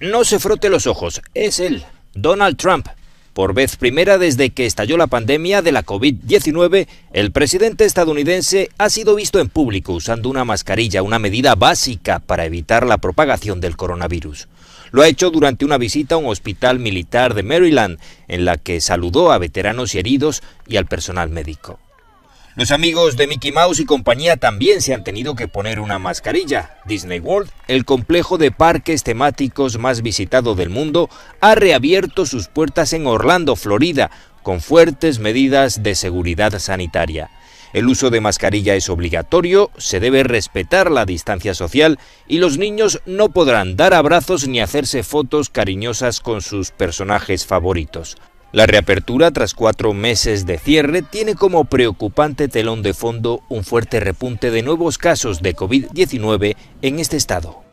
No se frote los ojos, es él, Donald Trump. Por vez primera desde que estalló la pandemia de la COVID-19, el presidente estadounidense ha sido visto en público usando una mascarilla, una medida básica para evitar la propagación del coronavirus. Lo ha hecho durante una visita a un hospital militar de Maryland, en la que saludó a veteranos y heridos y al personal médico. Los amigos de Mickey Mouse y compañía también se han tenido que poner una mascarilla. Disney World, el complejo de parques temáticos más visitado del mundo, ha reabierto sus puertas en Orlando, Florida, con fuertes medidas de seguridad sanitaria. El uso de mascarilla es obligatorio, se debe respetar la distancia social y los niños no podrán dar abrazos ni hacerse fotos cariñosas con sus personajes favoritos. La reapertura tras cuatro meses de cierre tiene como preocupante telón de fondo un fuerte repunte de nuevos casos de COVID-19 en este estado.